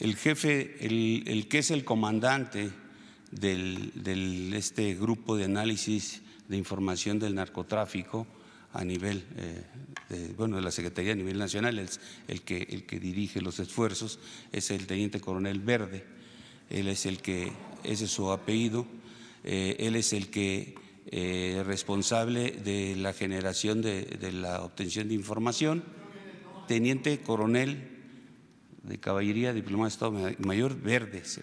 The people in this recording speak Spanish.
el jefe, el, que es el comandante de este grupo de análisis de información del narcotráfico a nivel, eh, de, bueno, de la Secretaría a nivel nacional, el, el, que, dirige los esfuerzos es el teniente coronel Verde, él es el que, ese es su apellido, eh, él es el que eh, responsable de la generación de, de la obtención de información, teniente coronel de Caballería Diplomado de Estado Mayor Verde, se